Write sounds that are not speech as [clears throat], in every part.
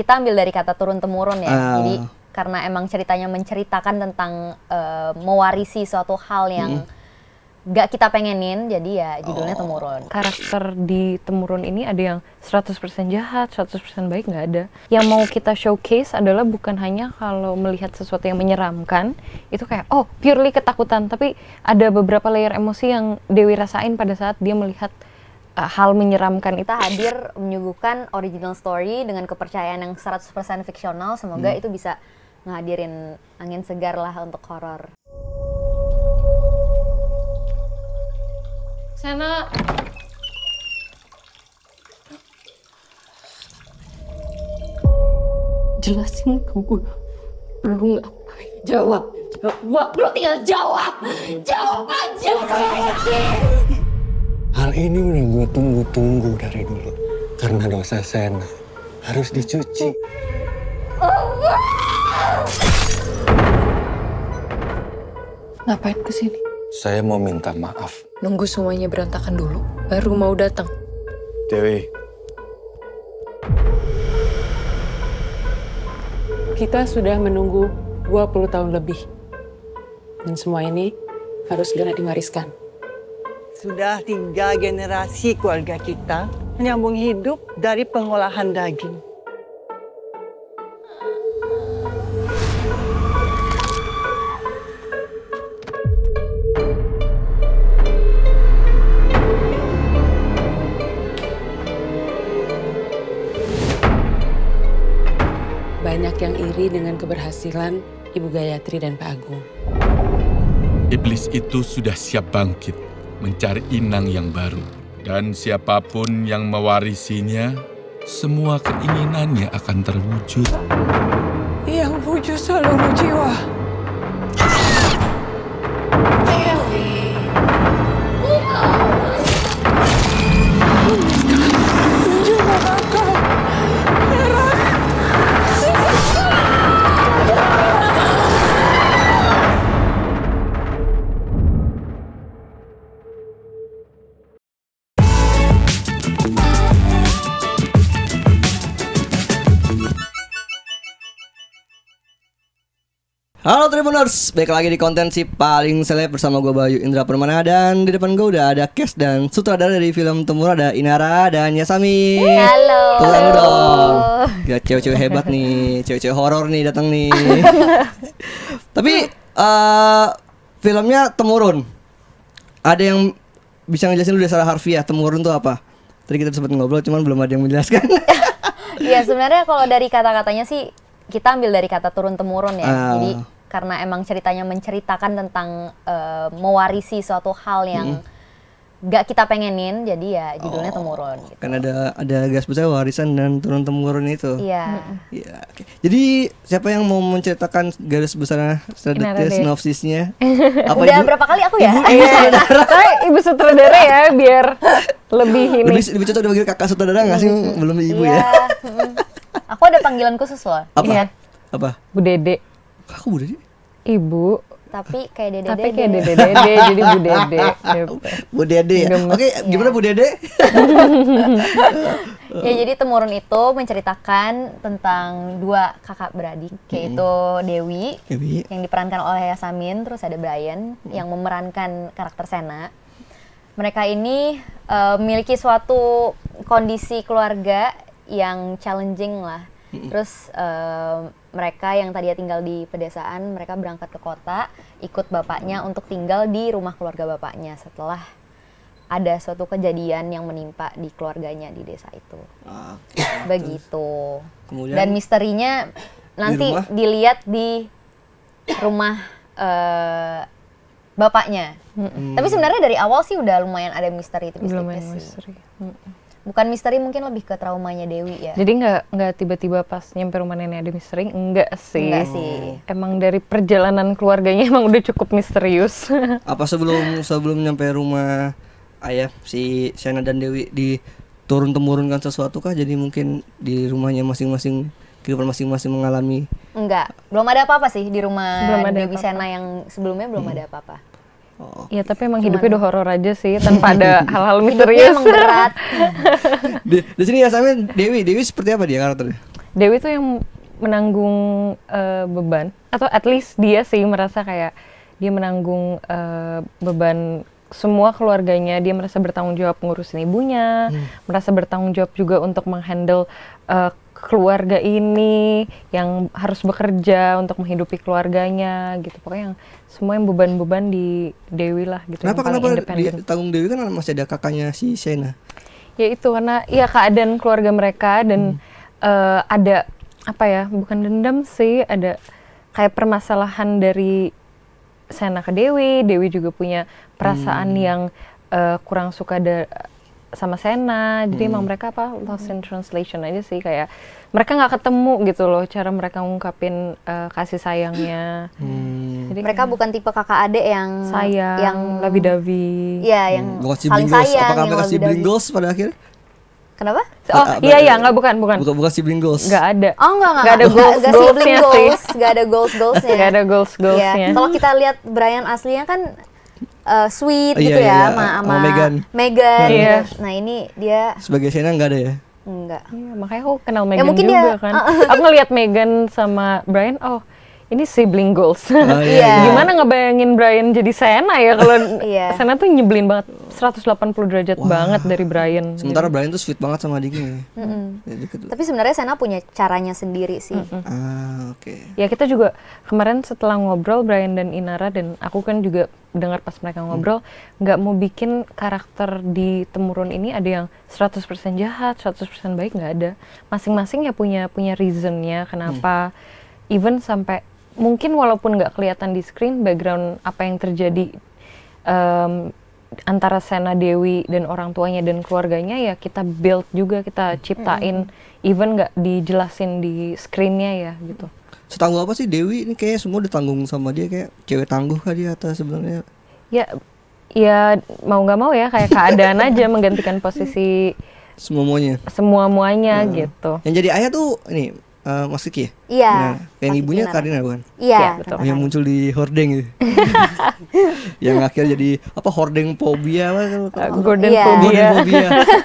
kita ambil dari kata turun temurun ya. Uh, Jadi karena emang ceritanya menceritakan tentang uh, mewarisi suatu hal yang nggak gak kita pengenin, jadi ya judulnya oh. temurun. Karakter di temurun ini ada yang 100% jahat, 100% baik nggak ada. Yang mau kita showcase adalah bukan hanya kalau melihat sesuatu yang menyeramkan, itu kayak oh purely ketakutan, tapi ada beberapa layer emosi yang Dewi rasain pada saat dia melihat uh, hal menyeramkan itu hadir menyuguhkan original story dengan kepercayaan yang 100% fiksional. Semoga hmm. itu bisa ngadirin angin segar lah untuk horor. Sena. Jelasin ke gue. Lu ngapain jawab. Jawab. Lu tinggal jawab. Jawab aja. Jawab aja. Hal ini udah gue tunggu-tunggu dari dulu. Karena dosa Sena harus dicuci. Ngapain kesini? Saya mau minta maaf. Nunggu semuanya berantakan dulu, baru mau datang. Dewi. Kita sudah menunggu 20 tahun lebih. Dan semua ini harus segera dimariskan. Sudah tiga generasi keluarga kita menyambung hidup dari pengolahan daging. Banyak yang iri dengan keberhasilan Ibu Gayatri dan Pak Agung. Iblis itu sudah siap bangkit mencari inang yang baru. Dan siapapun yang mewarisinya, semua keinginannya akan terwujud. Yang wujud seluruh jiwa. Halo Tribuners, balik lagi di konten si paling seleb bersama gue Bayu Indra Permana dan di depan gue udah ada cast dan sutradara dari film Temur ada Inara dan Yasami. Eh, halo. Tunggu dong. Gak ya, cewek-cewek hebat nih, cewek-cewek horor nih datang nih. [laughs] Tapi uh, filmnya Temurun. Ada yang bisa ngejelasin lu salah harfiah ya, Temurun tuh apa? Tadi kita sempat ngobrol cuman belum ada yang menjelaskan. [laughs] Ya sebenarnya kalau dari kata-katanya sih kita ambil dari kata turun temurun ya. Uh. Jadi karena emang ceritanya menceritakan tentang uh, mewarisi suatu hal yang mm gak kita pengenin jadi ya judulnya oh, temurun gitu. kan ada ada gas besar warisan dan turun temurun itu iya yeah. yeah, okay. jadi siapa yang mau menceritakan garis besarnya secara sinopsisnya [laughs] apa udah ibu? berapa kali aku ya ibu, ibu iya, [laughs] sutradara ibu sutradara ya biar lebih ini lebih, lebih cocok dipanggil kakak sutradara nggak sih belum ibu yeah. ya iya, Aku ada panggilan khusus loh. Apa? Iya. Apa? Bu Dede. Aku Bu Dede. Ibu tapi kayak dede tapi kayak dede dede jadi bu dede [laughs] iya. bu dede ya oke gimana bu dede [laughs] ya jadi temurun itu menceritakan tentang dua kakak beradik yaitu Dewi, Dewi yang diperankan oleh Yasamin terus ada Brian hmm. yang memerankan karakter Sena mereka ini uh, memiliki suatu kondisi keluarga yang challenging lah. Terus uh, mereka yang tadinya tinggal di pedesaan, mereka berangkat ke kota, ikut bapaknya untuk tinggal di rumah keluarga bapaknya setelah ada suatu kejadian yang menimpa di keluarganya di desa itu. Okay. Begitu. Kemudian, Dan misterinya nanti di dilihat di rumah uh, bapaknya. Hmm. Tapi sebenarnya dari awal sih udah lumayan ada misteri itu. Lumayan misteri. Hmm bukan misteri mungkin lebih ke traumanya Dewi ya. Jadi nggak nggak tiba-tiba pas nyampe rumah nenek ada misteri, enggak sih. Enggak sih. Emang dari perjalanan keluarganya emang udah cukup misterius. [laughs] Apa sebelum sebelum nyampe rumah ayah si Shana dan Dewi di turun temurunkan sesuatu kah? Jadi mungkin di rumahnya masing-masing kehidupan masing-masing mengalami. Enggak, belum ada apa-apa sih di rumah belum ada Dewi apa -apa. Sena yang sebelumnya belum hmm. ada apa-apa. Oh, ya tapi emang hidupnya udah horor aja sih tanpa ada [laughs] hal-hal misterius. emang berat. [laughs] di, di sini ya sampe Dewi, Dewi seperti apa dia karakternya? Dewi tuh yang menanggung uh, beban atau at least dia sih merasa kayak dia menanggung uh, beban semua keluarganya dia merasa bertanggung jawab ngurusin ibunya hmm. merasa bertanggung jawab juga untuk menghandle uh, keluarga ini yang harus bekerja untuk menghidupi keluarganya gitu pokoknya yang semua yang beban-beban di Dewi lah gitu kenapa kenapa tanggung Dewi kan masih ada kakaknya si Sena ya itu karena ya keadaan keluarga mereka dan hmm. uh, ada apa ya bukan dendam sih ada kayak permasalahan dari Sena ke Dewi Dewi juga punya perasaan hmm. yang uh, kurang suka ada sama Sena jadi emang hmm. mereka apa lost in translation aja sih kayak mereka nggak ketemu gitu loh cara mereka ngungkapin uh, kasih sayangnya hmm. jadi mereka kayak, bukan tipe kakak adik yang sayang yang lebih davi ya yang hmm. saling sayang apakah mereka sibling bringles pada akhirnya Kenapa? Oh ah, iya iya nggak bukan bukan. Bukan bukan sibling goals. Nggak ada. Oh nggak nggak. Nggak ada goals gak, goalsnya goals, sih. Nggak ada goals goalsnya. [laughs] Nggak ada goals iya. goalsnya. Yeah. Kalau kita lihat Brian aslinya kan uh, sweet iya, gitu ya iya, iya. sama iya, sama Megan. Megan. Iya. Nah, ini dia sebagai Sienna nggak ada ya? Enggak. Iya, makanya aku kenal ya, Megan ya, juga dia, kan. [laughs] aku ngelihat Megan sama Brian, oh ini sibling goals. Oh, iya. [laughs] yeah. Gimana ngebayangin Brian jadi Sena ya kalau [laughs] yeah. Sena tuh nyebelin banget 180 derajat Wah. banget dari Brian. Sementara gitu. Brian tuh sweet banget sama adiknya. Mm -hmm. Tapi sebenarnya Sena punya caranya sendiri sih. Mm -hmm. Ah, oke. Okay. Ya kita juga kemarin setelah ngobrol Brian dan Inara dan aku kan juga dengar pas mereka hmm. ngobrol nggak hmm. mau bikin karakter di temurun ini ada yang 100% jahat, 100% baik nggak ada. Masing-masing ya punya punya reasonnya kenapa hmm. even sampai mungkin walaupun nggak kelihatan di screen background apa yang terjadi um, antara Sena Dewi dan orang tuanya dan keluarganya ya kita build juga kita ciptain mm even nggak dijelasin di screennya ya gitu. Setangguh apa sih Dewi ini kayak semua ditanggung sama dia kayak cewek tangguh kah dia atau sebenarnya? Ya ya mau nggak mau ya kayak keadaan [laughs] aja menggantikan posisi semuanya. muanya semua muanya hmm. gitu. Yang jadi ayah tuh nih uh, eh, Kiki. ya? Iya. Nah, Yang ibunya Karina bukan? Iya. Ya, Yang muncul di hordeng gitu. [laughs] yang akhirnya jadi apa hordeng phobia, apa? Gordon iya. Phobia.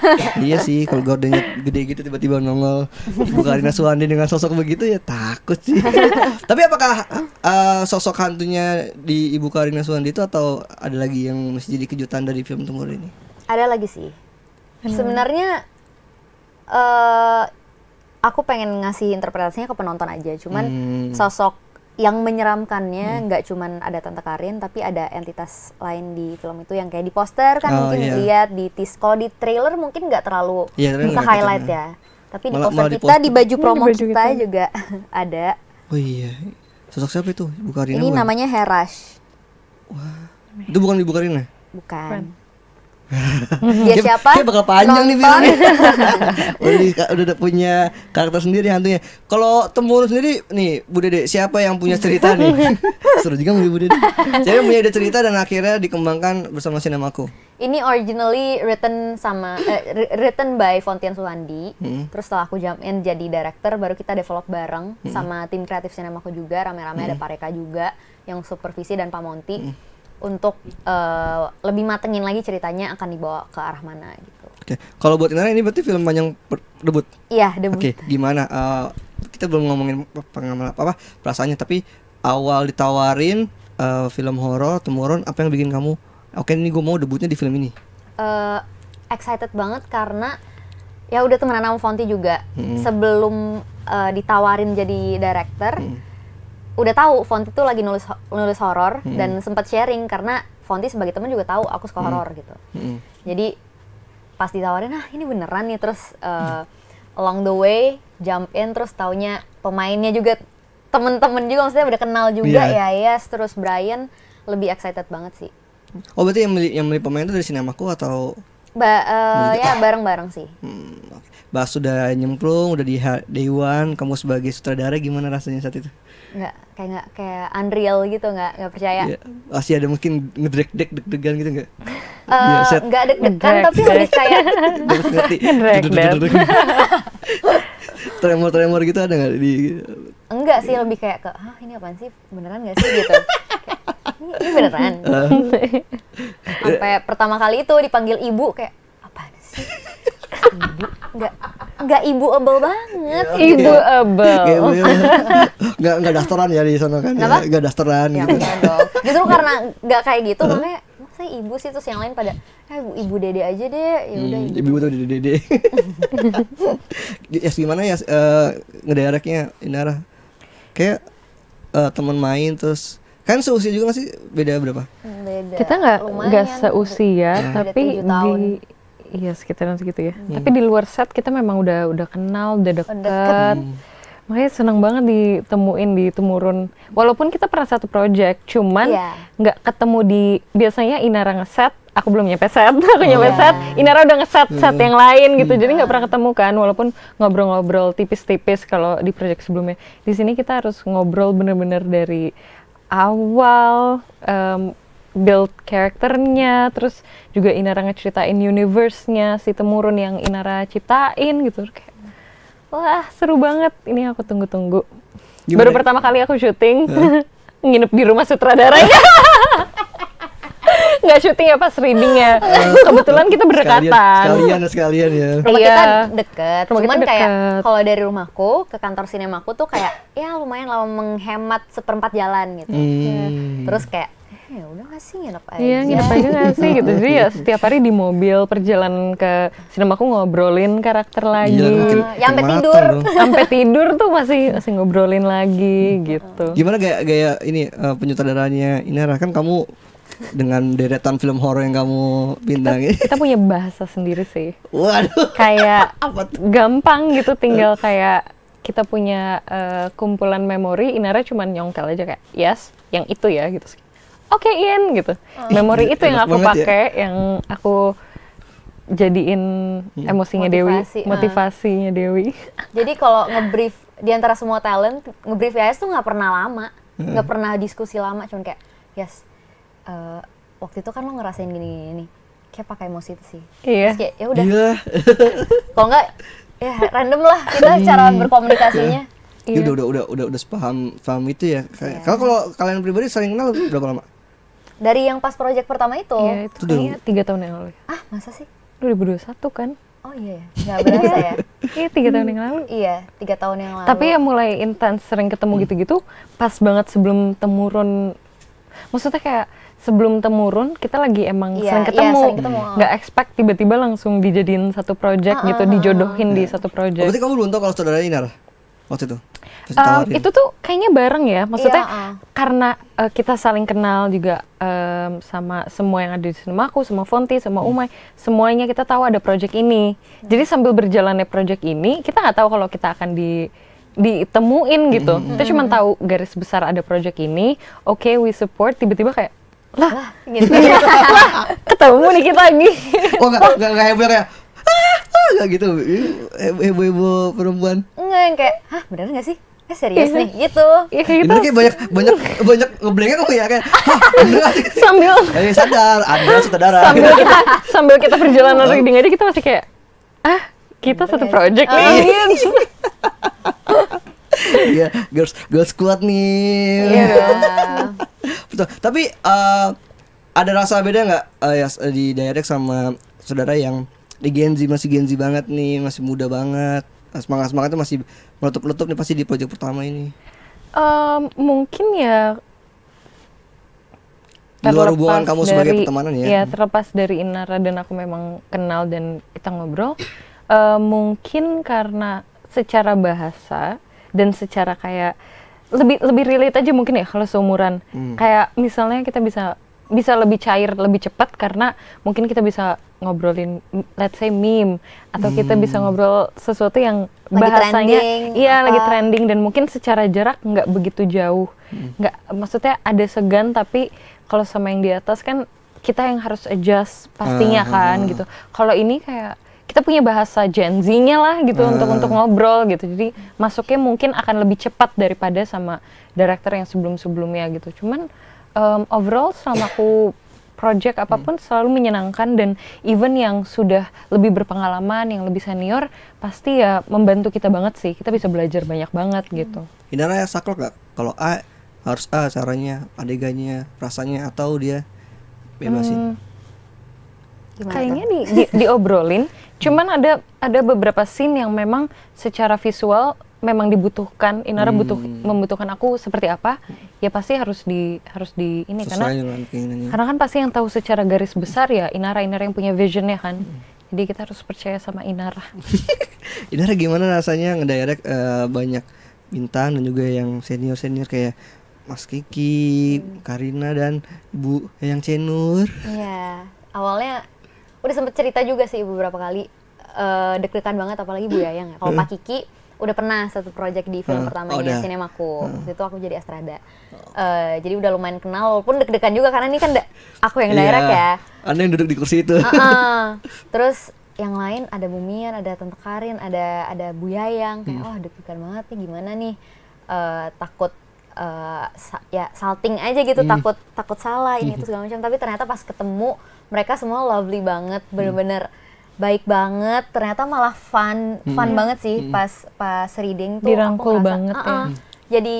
[laughs] iya sih kalau gordengnya gede gitu tiba-tiba nongol Ibu Karina Suwandi dengan sosok begitu ya takut sih. [laughs] Tapi apakah uh, sosok hantunya di Ibu Karina Suwandi itu atau ada lagi yang masih jadi kejutan dari film Tumor ini? Ada lagi sih. Sebenarnya uh, aku pengen ngasih interpretasinya ke penonton aja cuman hmm. sosok yang menyeramkannya hmm. nggak hmm. cuman ada Tante Karin tapi ada entitas lain di film itu yang kayak di poster kan oh, mungkin iya. lihat di tis kalau di trailer mungkin nggak terlalu ya, ke highlight kita. ya tapi di poster kita di, baju promo di baju kita, kita juga [laughs] ada oh iya sosok siapa itu Bukarina ini bukan? namanya Herash wah itu bukan Ibu Karina bukan, bukan dia siapa? Dia bakal panjang Nonton. nih [laughs] filmnya. udah, udah, punya karakter sendiri hantunya. Kalau Temurun sendiri nih Bu Dede, siapa yang punya cerita nih? [laughs] Seru juga Bu Dede. Siapa punya ide cerita dan akhirnya dikembangkan bersama sinemaku? Ini originally written sama uh, written by Fontian Suhandi. Hmm. Terus setelah aku jamin eh, jadi director baru kita develop bareng hmm. sama tim kreatif sinemaku juga rame-rame hmm. ada Pareka juga yang supervisi dan Pak Monti. Hmm untuk uh, lebih matengin lagi ceritanya akan dibawa ke arah mana gitu. Oke, okay. kalau buat Inara ini berarti film panjang debut. Iya debut. Oke, okay. gimana? Uh, kita belum ngomongin pengalaman apa, apa perasaannya, tapi awal ditawarin uh, film horor temurun apa yang bikin kamu oke okay, ini gue mau debutnya di film ini? Uh, excited banget karena ya udah temenan sama Fonti juga hmm. sebelum uh, ditawarin jadi director. Hmm udah tahu Fonti tuh lagi nulis nulis horor hmm. dan sempat sharing karena Fonti sebagai teman juga tahu aku suka horor hmm. gitu. Hmm. Jadi pas ditawarin ah ini beneran nih terus uh, hmm. along the way jump in terus taunya pemainnya juga temen-temen juga maksudnya udah kenal juga yeah. ya yes ya, terus Brian lebih excited banget sih. Oh berarti yang beli yang beli pemain itu dari sinemaku atau ba uh, ya bareng-bareng sih. Hmm, okay. Bah sudah nyemplung, udah di Dewan, kamu sebagai sutradara gimana rasanya saat itu? nggak kayak nggak kayak unreal gitu nggak nggak percaya ya, masih ada mungkin ngedrek dek deg degan gitu nggak uh, [laughs] ya, nggak deg degan tapi lebih kayak ngerti tremor tremor gitu ada nggak di enggak sih lebih kayak ke ah ini apaan sih beneran nggak sih gitu ini, beneran [laughs] ah. sampai pertama kali itu dipanggil ibu kayak apaan sih ibu nggak nggak ibu ebel banget. Ya, ibu ya. ebel. Iya, iya, iya. [laughs] Nggak nggak dasteran ya di sana kan? Ya? Nggak ya, dasteran. Ya, gitu. dong. Justru [laughs] karena nggak kayak gitu, makanya saya ibu sih terus yang lain pada eh ibu, ibu dede aja deh ya udah hmm, ibu. ibu tuh dede dede ya [laughs] gimana ya uh, eh, ngedereknya Inara kayak uh, teman main terus kan seusia juga gak sih beda berapa beda. kita nggak nggak seusia ya. tapi di Iya sekitaran segitu ya. Hmm. Tapi di luar set kita memang udah udah kenal, udah deket. Hmm. Makanya seneng banget ditemuin di Temurun. Walaupun kita pernah satu project, cuman iya. nggak yeah. ketemu di biasanya Inara ngeset, aku belum nyampe set, [laughs] aku oh. nyampe set, Inara udah ngeset set hmm. yang lain gitu. Hmm. Jadi nggak hmm. pernah ketemu kan, walaupun ngobrol-ngobrol tipis-tipis kalau di project sebelumnya. Di sini kita harus ngobrol bener-bener dari awal um, build karakternya, terus juga Inara ngeceritain universe-nya si Temurun yang Inara ciptain gitu. Kayak, wah seru banget, ini aku tunggu-tunggu. Baru pertama kali aku syuting, huh? [laughs] nginep di rumah sutradaranya. nggak syuting ya pas reading ya. Oh. Kebetulan kita berdekatan. Sekalian, sekalian ya. ya. Rumah kita iya. deket. Rumah Cuman kita deket. kayak kalau dari rumahku ke kantor sinemaku tuh kayak ya lumayan lama menghemat seperempat jalan gitu. Hmm. Terus kayak ya udah gak sih nginep iya, aja iya nginep aja gak sih gitu jadi ya [laughs] setiap hari di mobil perjalanan ke sinema aku ngobrolin karakter iya, lagi Gila, hmm, sampai tidur sampai tidur tuh masih masih ngobrolin lagi hmm. gitu gimana gaya gaya ini uh, penyutradaranya Inara kan kamu dengan deretan film horor yang kamu pindah. Kita, gitu. kita punya bahasa sendiri sih. Waduh. Kayak [laughs] apa gampang gitu tinggal kayak kita punya uh, kumpulan memori Inara cuman nyongkel aja kayak yes yang itu ya gitu oke Ian gitu. Memori itu yang aku ya. pakai, ya. yang aku jadiin hmm. emosinya Motivasi, Dewi, ah. motivasinya Dewi. [laughs] Jadi kalau ngebrief di antara semua talent, ngebrief ya, Yas tuh nggak pernah lama, hmm. nggak hmm. Gak pernah diskusi lama, cuman kayak, yes, uh, eh, waktu itu kan lo ngerasain gini-gini kayak pakai emosi itu sih. Iya. Terus kayak ya udah. Iya. [laughs] kalau nggak, ya random lah [laughs] kita cara iya. berkomunikasinya. Iya. Ya, udah udah udah udah udah sepaham paham itu ya. Kayak yeah. kalau kalian pribadi saling kenal berapa lama? Dari yang pas proyek pertama itu? Iya, itu, tiga tahun yang lalu. Ah, masa sih? 2021 kan? Oh iya, iya, nggak berasa ya? [laughs] Iya, tiga tahun yang lalu. Iya, tiga tahun yang lalu. Tapi ya mulai intens sering ketemu hmm. gitu-gitu, pas banget sebelum temurun. Maksudnya kayak sebelum temurun kita lagi emang yeah, sering iya, ketemu, yeah, ketemu. nggak expect tiba-tiba langsung dijadiin satu project uh, gitu, ah, dijodohin uh, uh, di iya. satu project. Oh, berarti kamu belum tahu kalau saudara Inar? waktu itu? Um, itu tuh kayaknya bareng ya, maksudnya yeah. Iya, karena uh, kita saling kenal juga um, sama semua yang ada di aku, sama Fonti, sama hmm. Umay, hmm. semuanya kita tahu ada project ini. Hmm. Jadi sambil berjalannya project ini, kita nggak tahu kalau kita akan di ditemuin gitu. Hmm. Kita cuma hmm. tahu garis besar ada project ini, oke okay, we support, tiba-tiba kayak lah, gitu. lah [laughs] ketemu nih kita lagi. oh nggak nggak heber ya? gak gitu heboh-heboh perempuan enggak yang kayak hah bener gak sih eh serius iya. nih gitu ya, kayak gitu. kayak banyak banyak banyak ngeblengnya kok ya kayak sambil eh, sadar ada sutradara sambil kita sambil kita perjalanan oh. reading aja kita masih kayak ah kita Bener. satu project oh. nih iya. iya, girls girls kuat nih. Iya. Yeah. Tapi uh, ada rasa beda nggak uh, ya, di direct sama saudara yang di Gen Z masih Gen Z banget nih masih muda banget nah, semangat semangatnya masih meletup meletup nih pasti di project pertama ini um, mungkin ya di luar hubungan kamu dari, sebagai pertemanan ya ya terlepas dari Inara dan aku memang kenal dan kita ngobrol uh, mungkin karena secara bahasa dan secara kayak lebih lebih relate aja mungkin ya kalau seumuran hmm. kayak misalnya kita bisa bisa lebih cair lebih cepat karena mungkin kita bisa ngobrolin let's say meme atau hmm. kita bisa ngobrol sesuatu yang lagi bahasanya trending, iya apa? lagi trending dan mungkin secara jarak nggak begitu jauh hmm. nggak hmm. maksudnya ada segan tapi kalau sama yang di atas kan kita yang harus adjust pastinya uh, kan hmm, gitu kalau ini kayak kita punya bahasa Gen Z-nya lah gitu uh, untuk untuk ngobrol gitu jadi masuknya mungkin akan lebih cepat daripada sama director yang sebelum sebelumnya gitu cuman um, overall selama aku project apapun hmm. selalu menyenangkan dan even yang sudah lebih berpengalaman, yang lebih senior pasti ya membantu kita banget sih. Kita bisa belajar banyak banget hmm. gitu. Indra ya saklek gak? Kalau A harus A caranya, adegannya, rasanya atau dia bebasin? Hmm. Gimana Kayaknya di, di diobrolin. Cuman ada ada beberapa scene yang memang secara visual memang dibutuhkan Inara hmm. butuh membutuhkan aku seperti apa ya pasti harus di harus di ini Sesuai karena karena kan pasti yang tahu secara garis besar ya Inara Inara yang punya visionnya kan hmm. jadi kita harus percaya sama Inara [laughs] Inara gimana rasanya ngedirect uh, banyak bintang dan juga yang senior senior kayak Mas Kiki, hmm. Karina dan Bu yang Cenur. Iya, awalnya udah sempet cerita juga sih beberapa kali uh, eh, deg banget apalagi Bu Yayang ya. Kalau Pak hmm. Kiki udah pernah satu project di film uh, pertamanya oh, udah. Sinemaku. Uh. Waktu itu aku jadi Astrada. Uh, jadi udah lumayan kenal walaupun deg-degan juga karena ini kan aku yang iya. daerah yeah. ya. Anda yang duduk di kursi itu. Uh -uh. [laughs] Terus yang lain ada Bumian, ada Tante Karin, ada ada Bu Yayang kayak hmm. oh deg-degan banget nih gimana nih uh, takut uh, sa ya salting aja gitu hmm. takut takut salah ini hmm. itu segala macam tapi ternyata pas ketemu mereka semua lovely banget hmm. bener-bener hmm baik banget ternyata malah fun fun -hmm. banget sih -hmm. pas pas reading tuh dirangkul aku ngerasa, banget uh -uh, ya ah, ah. Hmm. jadi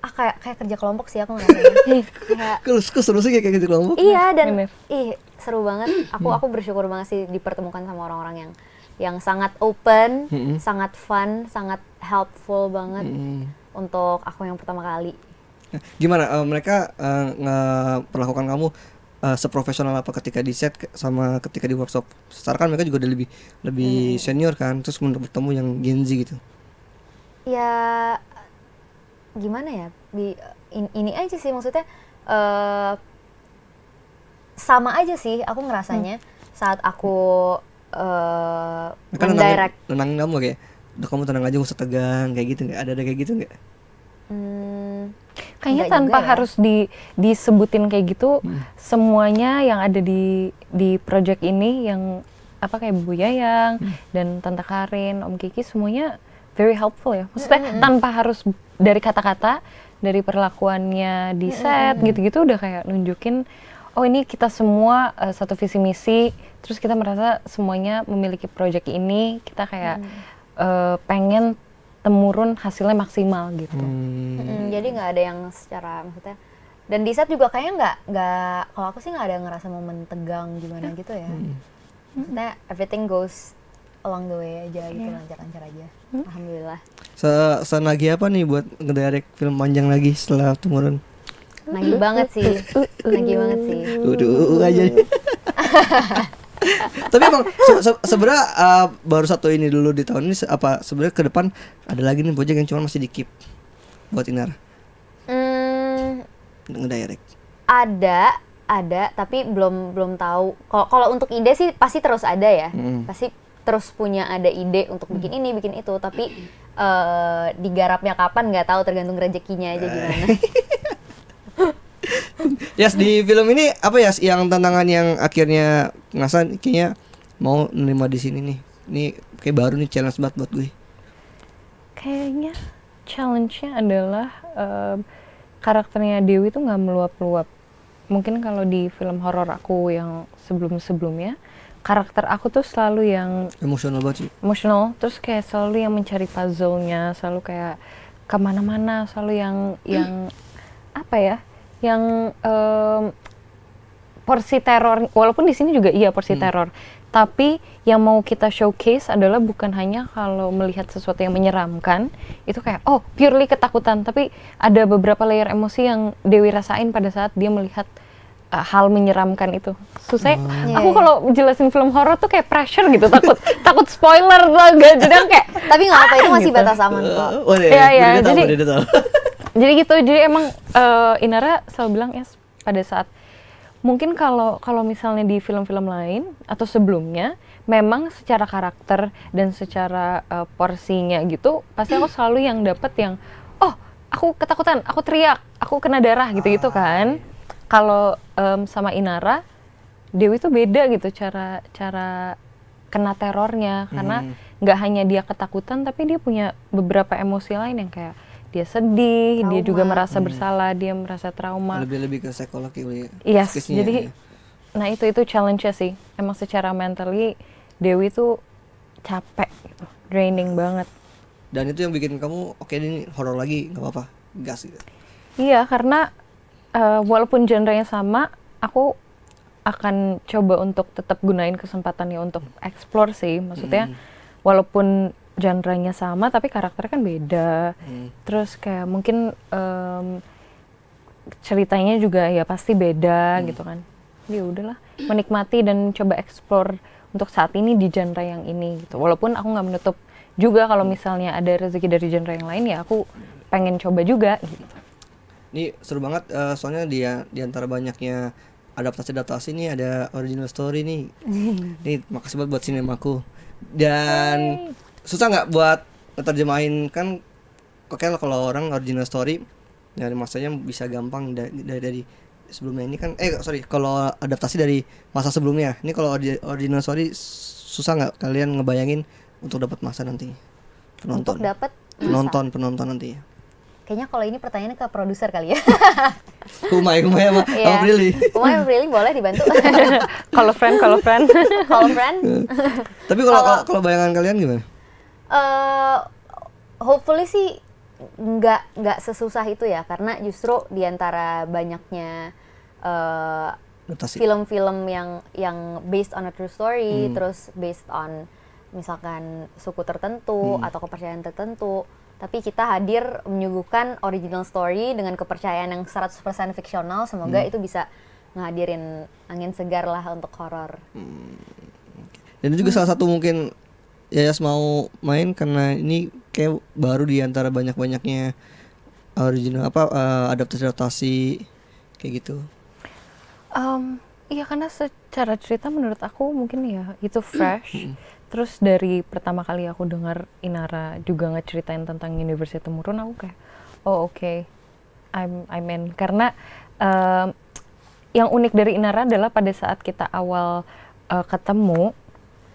ah kayak kayak kerja kelompok sih aku ngerasa ya. [laughs] kayak seru sih kayak kerja kelompok iya dan ih seru banget aku hmm. aku bersyukur banget sih dipertemukan sama orang-orang yang yang sangat open mm -hmm. sangat fun sangat helpful banget mm -hmm. untuk aku yang pertama kali nah, gimana uh, mereka uh, eh, perlakukan kamu uh, seprofesional apa ketika di set sama ketika di workshop. Secara kan mereka juga udah lebih lebih hmm. senior kan, terus menurut bertemu yang Gen Z gitu. Ya gimana ya? Di, in, ini aja sih maksudnya uh, sama aja sih aku ngerasanya hmm. saat aku uh, mendirect tenang kamu kayak udah kamu tenang aja gak usah tegang kayak gitu nggak ada ada kayak gitu nggak Hmm, kayaknya Enggak tanpa ya. harus di, disebutin kayak gitu, hmm. semuanya yang ada di di project ini yang apa kayak Bu Yayang hmm. dan Tante Karin, Om Kiki semuanya very helpful ya. Maksudnya hmm. hmm, hmm. tanpa harus dari kata-kata, dari perlakuannya di hmm, set gitu-gitu hmm. udah kayak nunjukin oh ini kita semua uh, satu visi misi, terus kita merasa semuanya memiliki project ini, kita kayak hmm. uh, pengen temurun hasilnya maksimal gitu. Hmm. Hmm, jadi nggak ada yang secara maksudnya dan di set juga kayaknya nggak nggak kalau aku sih nggak ada yang ngerasa momen tegang gimana gitu ya. Hmm. Maksudnya everything goes along the way aja gitu iya. lancar-lancar aja. Hmm? Alhamdulillah. Se -se lagi apa nih buat ngedirect film panjang lagi setelah temurun? Nagi banget sih. Nagi banget sih. Udah aja. [laughs] Tapi emang se se sebenarnya uh, baru satu ini dulu di tahun ini se apa sebenarnya ke depan ada lagi nih project yang cuma masih di keep buat Inar. Hmm. Ngedirect. Ada, ada tapi belum belum tahu. Kalau untuk ide sih pasti terus ada ya. Hmm. Pasti terus punya ada ide untuk hmm. bikin ini, bikin itu, tapi uh, digarapnya kapan nggak tahu tergantung rezekinya aja gimana. [laughs] yes di film ini apa ya yes, yang tantangan yang akhirnya ngasan kayaknya mau nerima di sini nih ini kayak baru nih challenge banget buat gue kayaknya challenge-nya adalah um, karakternya Dewi itu nggak meluap-luap mungkin kalau di film horor aku yang sebelum-sebelumnya karakter aku tuh selalu yang emosional banget sih emosional terus kayak selalu yang mencari puzzle-nya selalu kayak kemana-mana selalu yang yang apa ya yang um, porsi teror walaupun di sini juga iya porsi hmm. teror tapi yang mau kita showcase adalah bukan hanya kalau melihat sesuatu yang menyeramkan itu kayak oh purely ketakutan tapi ada beberapa layer emosi yang Dewi rasain pada saat dia melihat uh, hal menyeramkan itu. Susah. hmm. Iya, aku iya. kalau jelasin film horor tuh kayak pressure gitu, takut [laughs] takut spoiler gak Jadi kayak tapi nggak apa ah, itu masih gitu. batas aman kok. Oh, ya, ya, Jadi [laughs] jadi gitu jadi emang uh, Inara selalu bilang ya pada saat mungkin kalau kalau misalnya di film-film lain atau sebelumnya memang secara karakter dan secara uh, porsinya gitu pasti aku selalu yang dapat yang oh aku ketakutan aku teriak aku kena darah gitu-gitu ah, kan iya. kalau um, sama Inara Dewi itu beda gitu cara cara kena terornya karena hmm. nggak hmm. hanya dia ketakutan tapi dia punya beberapa emosi lain yang kayak dia sedih, trauma. dia juga merasa hmm. bersalah, dia merasa trauma. Lebih-lebih ke psikologi ya. Yes, jadi ya. nah itu itu challenge sih. Emang secara mentally Dewi tuh capek draining banget. Dan itu yang bikin kamu oke okay, ini horor lagi, nggak apa-apa, gas gitu. Iya, karena uh, walaupun genrenya sama, aku akan coba untuk tetap gunain kesempatannya untuk eksplor sih. Maksudnya hmm. walaupun genre-nya sama tapi karakternya kan beda. Hmm. Terus kayak mungkin um, ceritanya juga ya pasti beda hmm. gitu kan. Ya udahlah, menikmati dan coba explore untuk saat ini di genre yang ini gitu. Walaupun aku nggak menutup juga kalau hmm. misalnya ada rezeki dari genre yang lain ya aku pengen coba juga gitu. Ini seru banget uh, soalnya dia di antara banyaknya adaptasi-adaptasi ini ada original story nih. [laughs] nih makasih banget buat sinemaku. Dan Hai susah nggak buat terjemahin kan oke kalau orang original story dari masanya bisa gampang dari, dari, dari sebelumnya ini kan eh sorry kalau adaptasi dari masa sebelumnya ini kalau original story susah nggak kalian ngebayangin untuk dapat masa nanti penonton untuk dapat penonton penonton nanti kayaknya kalau ini pertanyaannya ke produser kali ya Kumai, [laughs] Kumai sama, yeah. Kumai sama boleh dibantu [laughs] Kalau friend, kalau friend Kalau friend Tapi kalau kalau bayangan kalian gimana? uh, hopefully sih nggak nggak sesusah itu ya karena justru diantara banyaknya uh, film-film yang yang based on a true story hmm. terus based on misalkan suku tertentu hmm. atau kepercayaan tertentu tapi kita hadir menyuguhkan original story dengan kepercayaan yang 100% fiksional semoga hmm. itu bisa ngadirin angin segar lah untuk horor. Hmm. Dan juga hmm. salah satu mungkin Yayas mau main karena ini kayak baru di antara banyak-banyaknya original apa uh, adaptasi-adaptasi kayak gitu. Um, iya karena secara cerita menurut aku mungkin ya itu [clears throat] fresh. Terus dari pertama kali aku dengar Inara juga ngeceritain tentang Universitas Temurun aku kayak oh oke. Okay. I'm I'm in karena um, yang unik dari Inara adalah pada saat kita awal uh, ketemu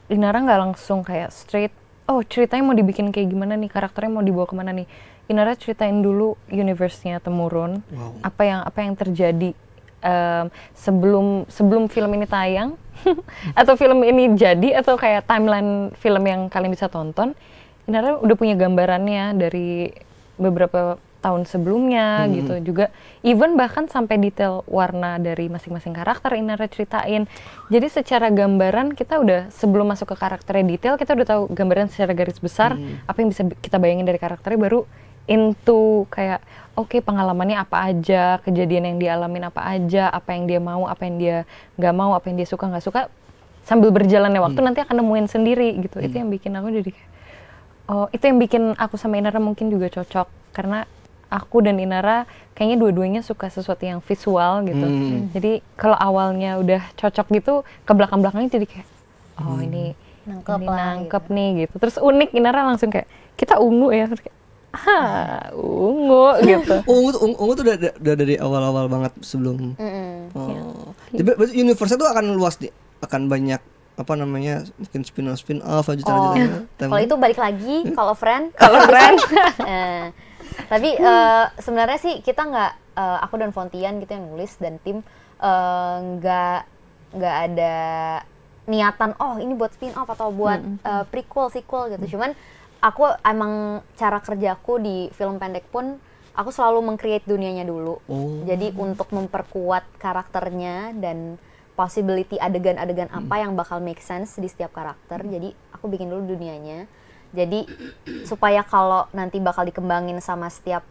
Inara nggak langsung kayak straight oh ceritanya mau dibikin kayak gimana nih karakternya mau dibawa kemana nih Inara ceritain dulu universe-nya temurun wow. apa yang apa yang terjadi um, sebelum sebelum film ini tayang [laughs] atau film ini jadi atau kayak timeline film yang kalian bisa tonton Inara udah punya gambarannya dari beberapa tahun sebelumnya hmm. gitu juga even bahkan sampai detail warna dari masing-masing karakter inner ceritain jadi secara gambaran kita udah sebelum masuk ke karakternya detail kita udah tahu gambaran secara garis besar hmm. apa yang bisa kita bayangin dari karakternya baru into kayak oke okay, pengalamannya apa aja kejadian yang dialamin apa aja apa yang dia mau apa yang dia nggak mau apa yang dia suka nggak suka sambil berjalannya waktu hmm. nanti akan nemuin sendiri gitu hmm. itu yang bikin aku jadi oh itu yang bikin aku sama Inara mungkin juga cocok karena aku dan Inara kayaknya dua-duanya suka sesuatu yang visual gitu. Hmm. hmm. Jadi kalau awalnya udah cocok gitu, ke belakang-belakangnya jadi kayak oh hmm. ini nangkep, ini nangkep gitu. nih gitu. Terus unik Inara langsung kayak kita ungu ya. Terus kayak, ah ungu gitu. [laughs] ungu, ungu, ungu tuh udah, udah dari awal-awal banget sebelum. Mm -hmm. oh. Jadi iya. universe tuh akan luas nih, akan banyak apa namanya mungkin spin off spin off aja oh. kalau itu balik lagi eh? kalau friend kalau [laughs] friend eh tapi uh, [laughs] sebenarnya sih kita nggak uh, aku dan Fontian gitu yang nulis dan tim eh, nggak uh, nggak ada niatan oh ini buat spin off atau buat mm -hmm. uh, prequel sequel gitu mm -hmm. cuman aku emang cara kerjaku di film pendek pun aku selalu mengcreate dunianya dulu oh. jadi untuk memperkuat karakternya dan possibility adegan-adegan apa mm yang bakal make sense di setiap karakter mm. jadi aku bikin dulu dunianya jadi supaya kalau nanti bakal dikembangin sama setiap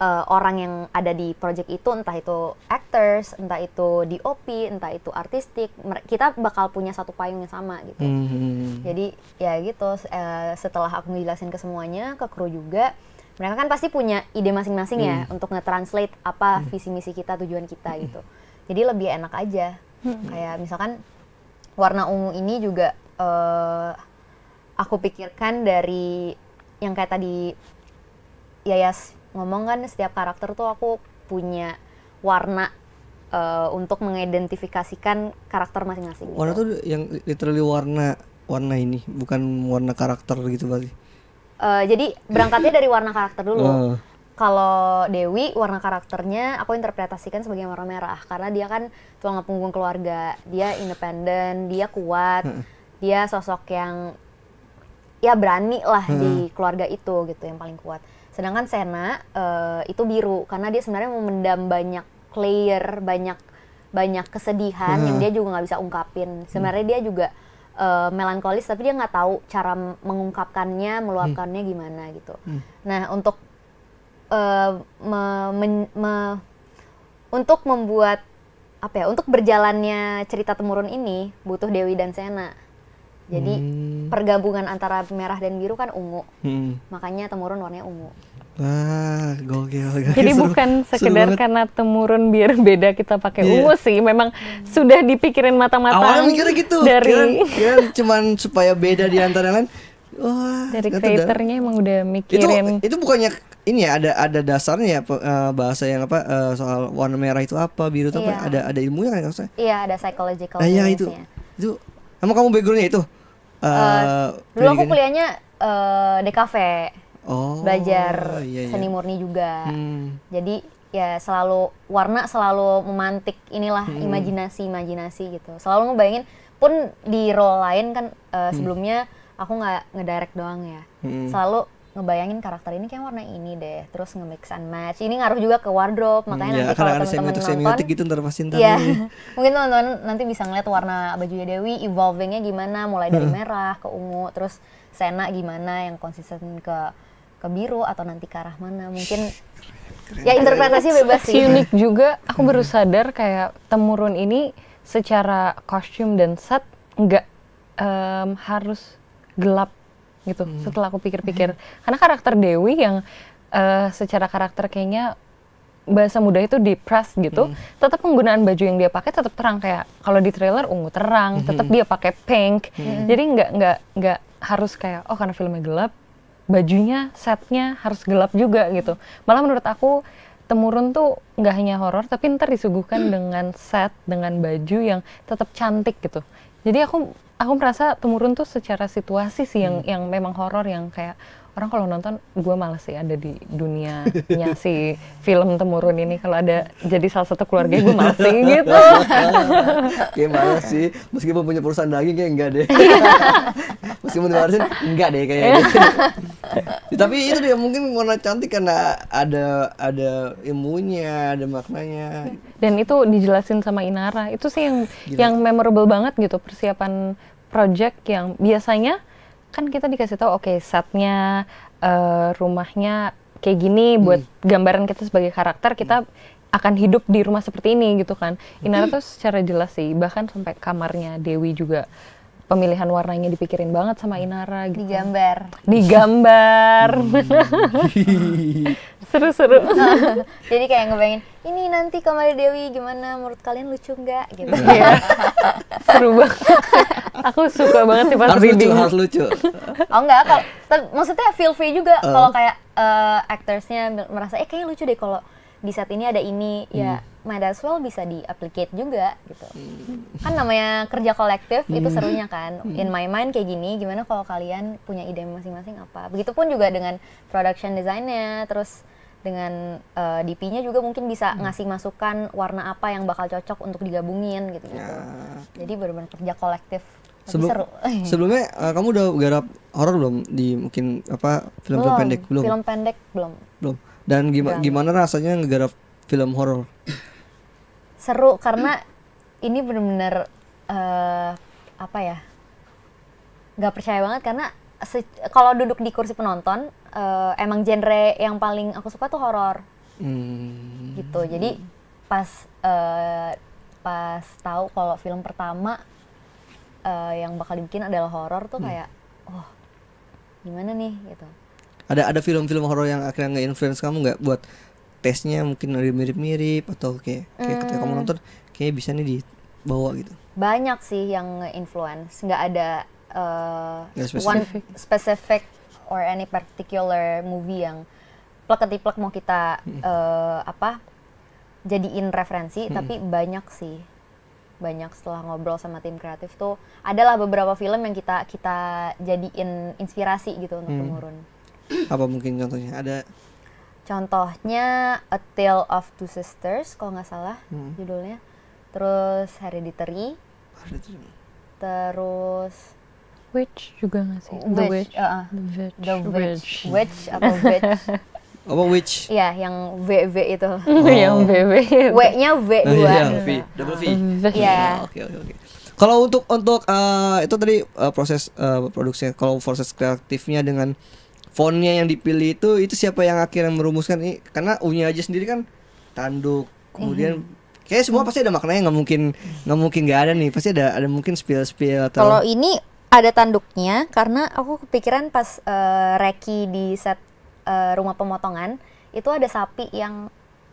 uh, orang yang ada di project itu entah itu actors, entah itu DOP, entah itu artistik, kita bakal punya satu payung yang sama gitu. Hmm. hmm, hmm. Jadi ya gitu uh, setelah aku ngejelasin ke semuanya, ke kru juga mereka kan pasti punya ide masing-masing ya, hmm. ya untuk nge-translate apa hmm. visi misi kita, tujuan kita hmm. gitu. Jadi lebih enak aja. Hmm. Kayak misalkan warna ungu ini juga uh, aku pikirkan dari yang kayak tadi Yayas ngomong kan setiap karakter tuh aku punya warna uh, untuk mengidentifikasikan karakter masing-masing. Warna gitu. tuh yang literally warna warna ini bukan warna karakter gitu berarti. Uh, jadi berangkatnya dari warna karakter dulu. Uh. [laughs] Kalau Dewi warna karakternya aku interpretasikan sebagai warna merah karena dia kan tulang punggung keluarga, dia independen, dia kuat, [laughs] dia sosok yang ya berani lah hmm. di keluarga itu gitu yang paling kuat. Sedangkan Sena uh, itu biru karena dia sebenarnya mau mendam banyak layer, banyak banyak kesedihan hmm. yang dia juga nggak bisa ungkapin. Hmm. Sebenarnya hmm. dia juga uh, melankolis tapi dia nggak tahu cara mengungkapkannya, meluapkannya hmm. gimana gitu. Hmm. Nah untuk uh, me, men, me, untuk membuat apa ya untuk berjalannya cerita temurun ini butuh Dewi dan Sena jadi hmm. pergabungan antara merah dan biru kan ungu. Hmm. Makanya temurun warnanya ungu. Wah, gokil. Jadi seru, bukan sekedar karena temurun biar beda kita pakai yeah. ungu sih, memang sudah dipikirin mata-mata. Awalnya mikirnya gitu. Dari kira, kira cuman supaya beda di antara lain. Wah, dari kreatornya emang udah mikirin. Itu, itu bukannya ini ya ada ada dasarnya ya eh, bahasa yang apa eh, soal warna merah itu apa, biru itu yeah. apa? Iya. Ada ada ilmunya kan maksudnya? Iya, yeah, ada psychological. Nah, iya, ya itu. Itu Emang kamu backgroundnya itu? Uh, uh, dulu aku kuliahnya uh, eh, kafe, Oh. Belajar iya, iya. seni murni juga. Hmm. Jadi ya selalu warna selalu memantik inilah hmm. imajinasi imajinasi gitu. Selalu ngebayangin pun di role lain kan uh, sebelumnya hmm. aku nggak ngedirect doang ya. Hmm. Selalu ngebayangin karakter ini kayak warna ini deh terus nge-mix and match ini ngaruh juga ke wardrobe makanya hmm, ya, nanti kalau teman-teman nonton semiotik gitu ntar pasti ntar ya, [laughs] mungkin teman-teman nanti bisa ngeliat warna bajunya Dewi evolvingnya gimana mulai dari hmm. merah ke ungu terus Sena gimana yang konsisten ke ke biru atau nanti ke arah mana mungkin ya interpretasi bebas sih unik juga [laughs] aku baru hmm. sadar kayak temurun ini secara kostum dan set nggak um, harus gelap gitu hmm. setelah aku pikir-pikir hmm. karena karakter Dewi yang uh, secara karakter kayaknya bahasa muda itu depres gitu, hmm. tetap penggunaan baju yang dia pakai tetap terang kayak kalau di trailer ungu terang, hmm. tetap dia pakai pink. Hmm. Jadi nggak nggak nggak harus kayak oh karena filmnya gelap, bajunya setnya harus gelap juga gitu. Malah menurut aku temurun tuh nggak hanya horor tapi ntar disuguhkan hmm. [clears throat] dengan set dengan baju yang tetap cantik gitu. Jadi aku aku merasa temurun tuh secara situasi sih yang hmm. yang memang horor yang kayak orang kalau nonton gue males sih ada di dunia si film temurun ini kalau ada jadi salah satu keluarga gue males sih gitu [laughs] ya males sih meskipun punya perusahaan daging kayak enggak deh [laughs] meskipun diwarisin enggak deh kayaknya gitu. [laughs] tapi itu dia mungkin warna cantik karena ada ada ilmunya ada maknanya dan itu dijelasin sama Inara itu sih yang Gila. yang memorable banget gitu persiapan project yang biasanya kan kita dikasih tahu oke okay, setnya uh, eh, rumahnya kayak gini hmm. buat gambaran kita sebagai karakter kita hmm akan hidup di rumah seperti ini gitu kan. Hmm. Inara tuh secara jelas sih, bahkan sampai kamarnya Dewi juga pemilihan warnanya dipikirin banget sama Inara gitu. Digambar. Digambar. Hmm. [laughs] Seru-seru. [laughs] Jadi kayak ngebayangin, ini nanti Kamali Dewi gimana menurut kalian lucu nggak gitu. Iya. Seru banget. Aku suka banget sih pas harus reading. Lucu, harus lucu. oh enggak, kalau maksudnya feel free juga uh. kalau kayak uh, actorsnya merasa eh kayaknya lucu deh kalau di saat ini ada ini ya, hmm. ya might as well bisa di diaplikate juga gitu hmm. kan namanya kerja kolektif hmm. itu serunya kan hmm. in my mind kayak gini gimana kalau kalian punya ide masing-masing apa begitupun juga dengan production desainnya terus dengan uh, eh, DP-nya juga mungkin bisa hmm. ngasih masukan warna apa yang bakal cocok untuk digabungin gitu gitu ya. jadi benar-benar kerja kolektif Sebelum, seru. [laughs] sebelumnya uh, kamu udah garap horor belum di mungkin apa film-film pendek belum? Film pendek belum. Belum. Dan gima, iya. gimana rasanya ngegarap film horor? Seru karena ini benar-benar uh, eh, apa ya? Gak percaya banget karena kalau duduk di kursi penonton uh, emang genre yang paling aku suka tuh horor. Hmm. Gitu. Jadi pas uh, pas tahu kalau film pertama uh, yang bakal dibikin adalah horor tuh hmm. kayak, hmm. oh gimana nih gitu ada ada film-film horor yang akhirnya nge-influence kamu nggak buat tesnya mungkin ada mirip-mirip atau kayak kayak hmm. ketika kamu hmm. nonton kayak bisa nih dibawa gitu banyak sih yang influence nggak ada uh, gak eh, specific. one specific or any particular movie yang plek plek mau kita uh, apa jadiin referensi hmm. tapi banyak sih banyak setelah ngobrol sama tim kreatif tuh adalah beberapa film yang kita kita jadiin inspirasi gitu untuk hmm. temurun apa mungkin contohnya ada contohnya A Tale of Two Sisters kalau nggak salah hmm. judulnya terus Hereditary Hereditary terus Witch juga nggak sih The Witch uh, The Witch The Witch Witch atau Witch [laughs] apa Which Iya yang V V itu oh. [laughs] yang V nah, iya, V W nya V dua nah, V double V Iya oke oke oke kalau untuk untuk uh, itu tadi uh, proses uh, produksinya kalau proses kreatifnya dengan fontnya yang dipilih itu itu siapa yang akhirnya merumuskan ini karena unya aja sendiri kan tanduk kemudian mm. Kayak semua pasti ada maknanya nggak mungkin nggak mungkin nggak ada nih pasti ada ada mungkin spill spill atau kalau ini ada tanduknya karena aku kepikiran pas uh, reki di set uh, rumah pemotongan itu ada sapi yang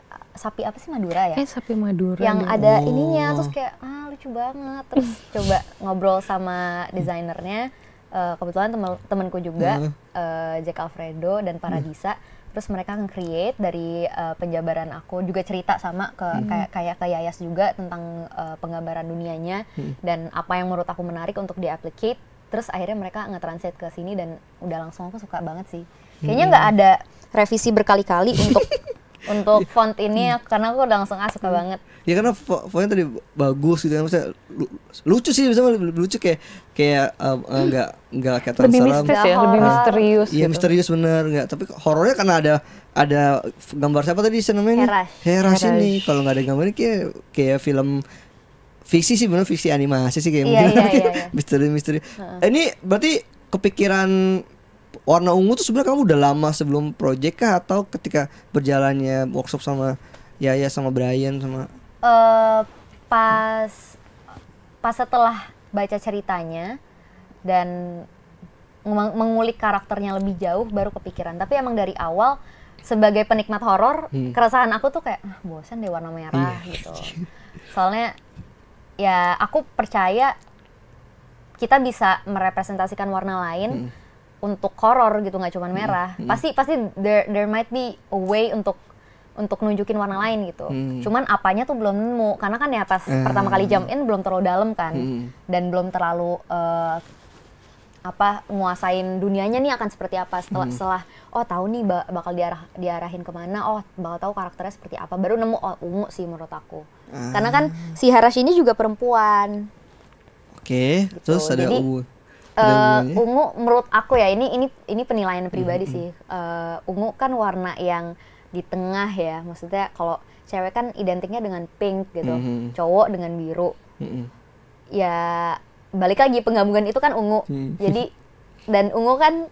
eh, sapi apa sih Madura ya? Eh, sapi Madura. Yang nih. Ya ada oh. ininya terus kayak ah lucu banget. Terus [laughs] coba ngobrol sama desainernya uh, kebetulan temanku juga mm. uh, Jack Alfredo dan Paradisa mm. terus mereka nge-create dari uh, penjabaran aku juga cerita sama ke mm. kayak kayak ke Yayas juga tentang uh, penggambaran dunianya mm. dan apa yang menurut aku menarik untuk diaplikate terus akhirnya mereka nge-translate ke sini dan udah langsung aku suka banget sih kayaknya mm-hmm. nggak ada revisi berkali-kali untuk [laughs] untuk iya. font ini ya, karena aku langsung ah suka hmm. banget ya karena fontnya tadi bagus gitu kan maksudnya lucu sih bisa lucu kayak kayak eh, nggak enggak nggak kayak lebih misterius ya lebih misterius iya gitu. misterius bener nggak tapi horornya karena ada ada gambar siapa tadi namanya Heras ini kalau nggak ada gambar ini kayak kayak film fiksi sih bener fiksi animasi sih kayak yeah, mungkin iya, iya, iya. misteri [laughs] misteri eh, ini berarti kepikiran warna ungu tuh sebenarnya kamu udah lama sebelum project kah atau ketika berjalannya workshop sama Yaya sama Brian sama uh, pas pas setelah baca ceritanya dan mengulik karakternya lebih jauh baru kepikiran tapi emang dari awal sebagai penikmat horor hmm. keresahan aku tuh kayak ah, bosan deh warna merah yeah. gitu soalnya ya aku percaya kita bisa merepresentasikan warna lain hmm untuk horror gitu nggak cuma hmm. merah hmm. pasti pasti there there might be a way untuk untuk nunjukin warna lain gitu hmm. cuman apanya tuh belum nemu karena kan ya pas hmm. pertama kali jam in belum terlalu dalam kan hmm. dan belum terlalu uh, apa nguasain dunianya nih akan seperti apa setelah hmm. setelah oh tahu nih bakal diarah diarahin kemana oh bakal tahu karakternya seperti apa baru nemu oh, ungu sih menurut aku hmm. karena kan ah. si Harashi ini juga perempuan oke okay, gitu. terus ada Jadi, ungu Uh, ungu menurut aku ya ini ini ini penilaian pribadi hmm. sih. Uh, ungu kan warna yang di tengah ya. Maksudnya kalau cewek kan identiknya dengan pink gitu, hmm. cowok dengan biru. Hmm. Ya balik lagi penggabungan itu kan ungu. Hmm. Jadi dan ungu kan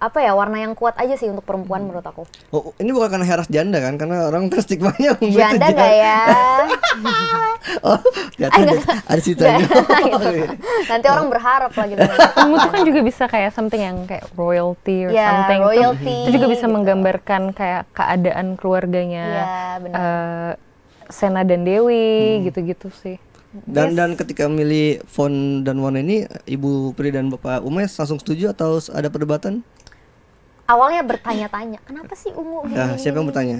apa ya warna yang kuat aja sih untuk perempuan hmm. menurut aku. Oh, ini bukan karena heras janda kan? Karena orang [laughs] terus stigmanya janda nggak ya? [laughs] oh, ada, ada situ [laughs] Nanti orang oh. berharap lagi. Kamu tuh kan juga bisa kayak something yang kayak royalty or yeah, something. Royalty, itu, itu juga bisa gitu. menggambarkan kayak keadaan keluarganya. Yeah, ya, eh, Uh, Sena dan Dewi hmm. gitu-gitu hmm. sih. Dan yes. dan ketika milih font dan warna ini Ibu Pri dan Bapak Umes langsung setuju atau ada perdebatan? awalnya bertanya-tanya kenapa sih ungu ah, gini? nah, siapa yang bertanya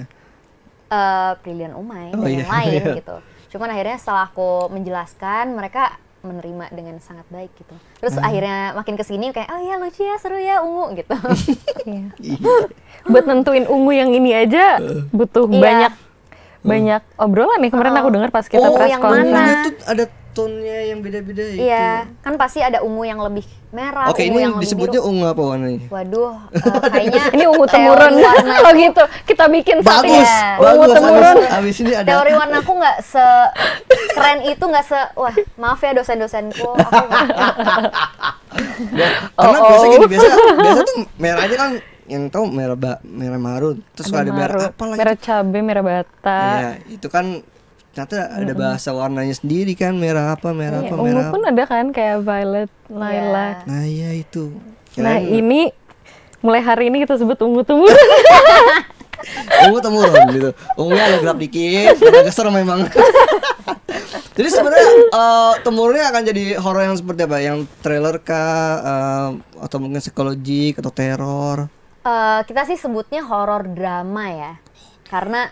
uh, eh, Brilian Umay oh, dan iya, yang lain [laughs] iya. gitu cuman akhirnya setelah aku menjelaskan mereka menerima dengan sangat baik gitu terus hmm. akhirnya makin kesini kayak oh ya lucu ya seru ya ungu gitu [laughs] iya. Iya. buat nentuin ungu yang ini aja iya. butuh iya. banyak hmm. banyak obrolan nih kemarin oh. aku dengar pas kita oh, press yang Mana? Itu ada tone yang beda-beda itu. Iya, kan pasti ada ungu yang lebih merah, Oke, ungu ini yang disebutnya ungu apa warnanya? Waduh, uh, [laughs] kayaknya ini ungu temurun kalau [laughs] oh, gitu. Kita bikin bagus, ya. bagus ungu temurun. [laughs] Abis, ini ada teori warna aku nggak se keren itu nggak se wah, maaf ya dosen-dosenku Oh, Karena oh, biasa gini, biasa, biasa tuh aja kan yang tahu merah ba merah marun terus ada, ada merah apa lagi merah cabe merah bata ya, itu kan ternyata ada bahasa warnanya sendiri kan merah apa merah iya, apa ungu merah pun apa. ada kan kayak violet lilac yeah. nah iya itu Kira nah ini mulai hari ini kita sebut [laughs] gitu. ungu tumurun ungu temurun gitu ungunya agak gelap dikit [laughs] agak geser memang [laughs] jadi sebenarnya uh, eh, temurunnya akan jadi horror yang seperti apa yang trailer kah uh, atau mungkin psikologi atau teror uh, kita sih sebutnya horror drama ya karena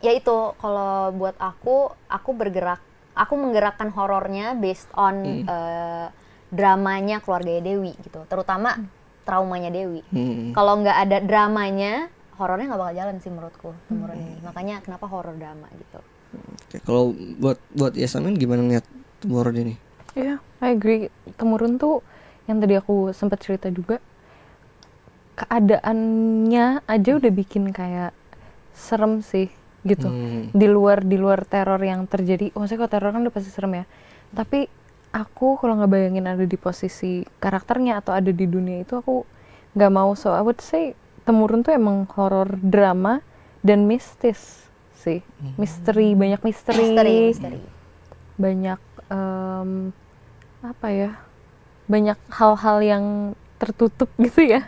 ya itu kalau buat aku aku bergerak aku menggerakkan horornya based on hmm. uh, dramanya keluarganya Dewi gitu terutama hmm. traumanya Dewi hmm. kalau nggak ada dramanya horornya nggak bakal jalan sih menurutku menurut hmm. ini makanya kenapa horor drama gitu Oke, kalau buat buat Yasmin gimana ngeliat temurun ini? Iya, yeah, I agree. Temurun tuh yang tadi aku sempat cerita juga keadaannya aja udah bikin kayak serem sih gitu hmm. di luar di luar teror yang terjadi oh saya kalau teror kan udah pasti serem ya tapi aku kalau nggak bayangin ada di posisi karakternya atau ada di dunia itu aku nggak mau so I would say temurun tuh emang horor drama dan mistis sih hmm. misteri banyak misteri, misteri, misteri. banyak um, apa ya banyak hal-hal yang tertutup gitu ya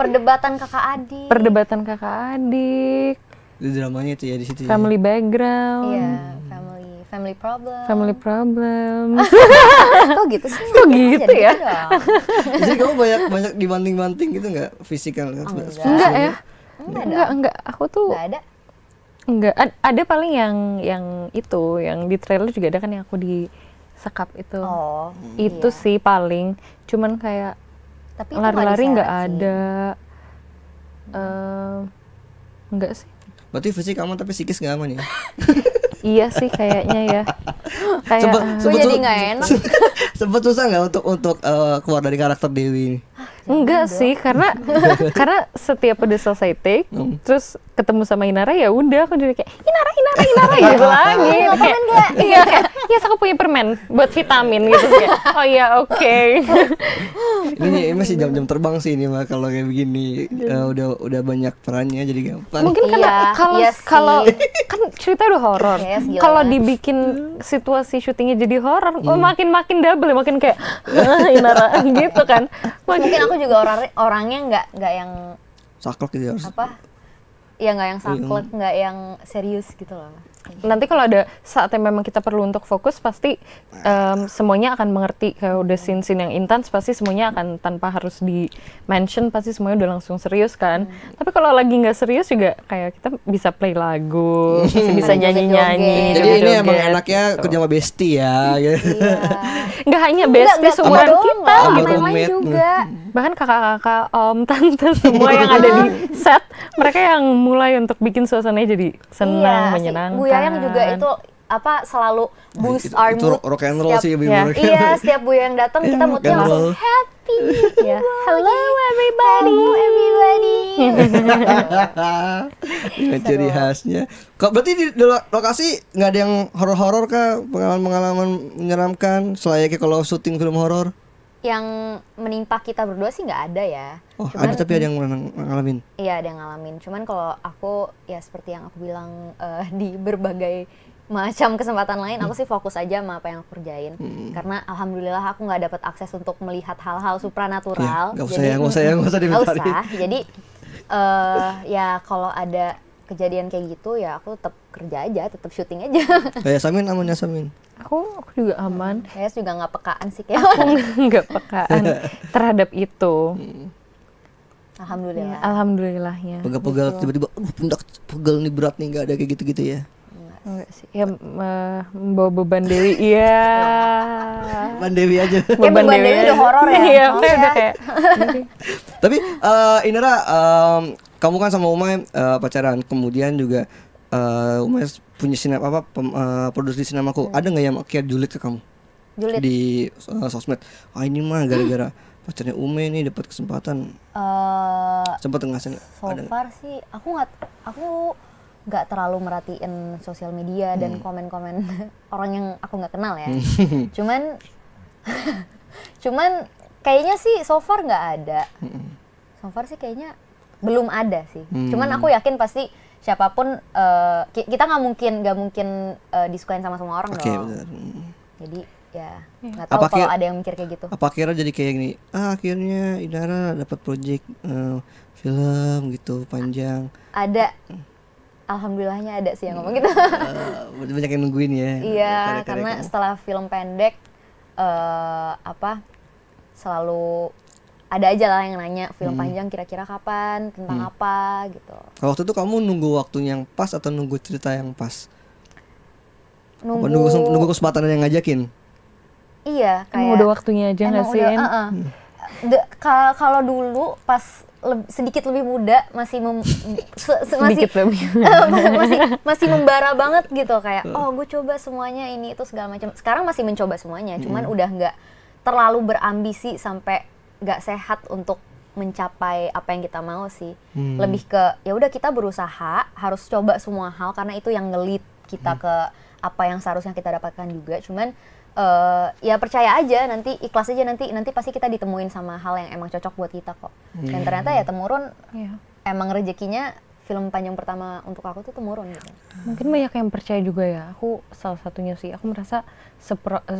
perdebatan kakak adik perdebatan kakak adik itu dramanya itu ya di situ. Ya. Family background. Iya, family family problem. Family problem. Ah, [laughs] kok gitu sih? Kok gitu ya? Gitu [laughs] jadi kamu banyak banyak dibanting-banting gitu nggak fisikal? Oh, enggak. enggak ya. Enggak, enggak, enggak. Aku tuh enggak ada. Enggak, ada paling yang yang itu, yang di trailer juga ada kan yang aku di sekap itu. Oh. Itu iya. sih paling. Cuman kayak tapi lari-lari nggak ada. Hmm. Uh, eh, enggak sih. Berarti fisik kamu tapi psikis gak aman ya? [laughs] iya sih kayaknya ya. Kayak sempet, sempet jadi nggak enak. [laughs] sempet susah gak untuk untuk uh, keluar dari karakter Dewi ini? Enggak sih, karena [laughs] karena setiap udah selesai take, hmm. terus ketemu sama Inara ya udah aku jadi kayak Inara Inara Inara [laughs] gitu lagi. Kayak, [laughs] iya, kayak, aku punya permen buat vitamin gitu kayak. Oh iya, oke. Okay. ini, ini masih jam-jam terbang sih ini mah kalau kayak begini uh, udah udah banyak perannya jadi gampang. Mungkin karena iya, kalau iya, kalau kan cerita udah horor. Yes, iya, kalau dibikin situasi syutingnya jadi horor, oh hmm. makin-makin double, makin kayak ah, Inara gitu kan mungkin aku juga orang orangnya nggak nggak yang saklek gitu ya, apa ya nggak yang saklek nggak yang serius gitu loh nanti kalau ada saat yang memang kita perlu untuk fokus pasti um, semuanya akan mengerti kalau udah scene scene yang intens pasti semuanya akan tanpa harus di mention pasti semuanya udah langsung serius kan hmm. tapi kalau lagi nggak serius juga kayak kita bisa play lagu hmm. bisa nyanyi nyanyi jadi joget, ini emang gitu. enaknya gitu. kerja sama bestie ya gitu. iya. nggak hanya bestie orang kita gitu main juga bahkan kakak-kakak om tante semua yang ada di iya. set mereka yang mulai untuk bikin suasana jadi senang iya, menyenangkan Cayang juga kan. itu apa selalu nah, boost itu, our mood. Itu rock and roll setiap, sih ya. Iya, setiap Bu yang datang [laughs] kita iya, moodnya langsung happy. [laughs] yeah. Ya. Hello everybody. Hello everybody. [laughs] Dengan ciri khasnya. Kok berarti di, di lokasi nggak ada yang horor-horor kah? Pengalaman-pengalaman menyeramkan Selayaknya kalau syuting film horor? yang menimpa kita berdua sih nggak ada ya. Oh, Cuman, ada tapi ada yang ngalamin. Iya, ada yang ngalamin. Cuman kalau aku ya seperti yang aku bilang uh, [laughs] di berbagai macam kesempatan lain aku hmm. sih fokus aja sama apa yang aku kerjain hmm. karena alhamdulillah aku nggak dapat akses untuk melihat hal-hal supranatural ya, gak usah jadi, ya gak usah ya gak usah [laughs] usah. jadi uh, ya kalau ada kejadian kayak gitu ya aku tetap kerja aja, tetap syuting aja. [laughs] Kayak Samin amannya Samin? Aku, aku juga aman. Saya juga nggak pekaan sih kayak. Aku nggak pekaan [laughs] terhadap itu. Hmm. Alhamdulillah. Ya, alhamdulillahnya. Pegal-pegal gitu. tiba-tiba, aduh pundak pegal nih berat nih nggak ada kayak gitu-gitu ya. Enggak sih. Ya membawa beban Dewi. [laughs] Iya. beban Dewi aja. Beban, Dewi, udah horor ya. Iya, oh, udah ya? kayak. Tapi uh, Inara um, kamu kan sama Umay uh, pacaran, kemudian juga uh, Umay punya sinap apa pem, uh, produksi aku. Hmm. Ada nggak yang kayak julid ke kamu? Julid. Di uh, sosmed. Ah ini mah gara-gara [laughs] pacarnya Ume nih dapat kesempatan. Uh, sempat ngasih so ada far gak? sih aku nggak aku nggak terlalu merhatiin sosial media hmm. dan komen-komen [laughs] orang yang aku nggak kenal ya. Hmm. [laughs] cuman cuman kayaknya sih so far nggak ada. Hmm. So far sih kayaknya belum ada sih. Hmm. Cuman aku yakin pasti siapapun uh, kita nggak mungkin nggak mungkin uh, disukain sama semua orang okay, dong. Hmm. Jadi ya iya. nggak tahu kalau ada yang mikir kayak gitu. Apa kira jadi kayak gini? Ah akhirnya Idara dapat proyek uh, eh, film gitu panjang. Ada. Alhamdulillahnya ada sih yang ngomong gitu. uh, [laughs] banyak yang nungguin ya. Iya, karena setelah film pendek uh, apa selalu ada aja lah yang nanya film hmm. panjang kira-kira kapan tentang hmm. apa gitu. Waktu itu kamu nunggu waktunya yang pas atau nunggu cerita yang pas? Nunggu nunggu, nunggu kesempatan yang ngajakin. Iya, kayak udah waktunya aja nggak sih? Hmm. Kalau dulu pas le sedikit lebih muda masih mem, se, se, masih [laughs] eh, masih masih membara banget gitu kayak hmm. oh gue coba semuanya ini itu segala macam. Sekarang masih mencoba semuanya, hmm. cuman udah nggak terlalu berambisi sampai nggak sehat untuk mencapai apa yang kita mau sih. Hmm. Lebih ke ya udah kita berusaha harus coba semua hal karena itu yang ngelit kita hmm. ke apa yang seharusnya kita dapatkan juga. Cuman uh, ya percaya aja nanti ikhlas aja nanti nanti pasti kita ditemuin sama hal yang emang cocok buat kita kok hmm. dan ternyata ya temurun yeah. emang rezekinya film panjang pertama untuk aku tuh temurun gitu. mungkin banyak yang percaya juga ya aku salah satunya sih aku merasa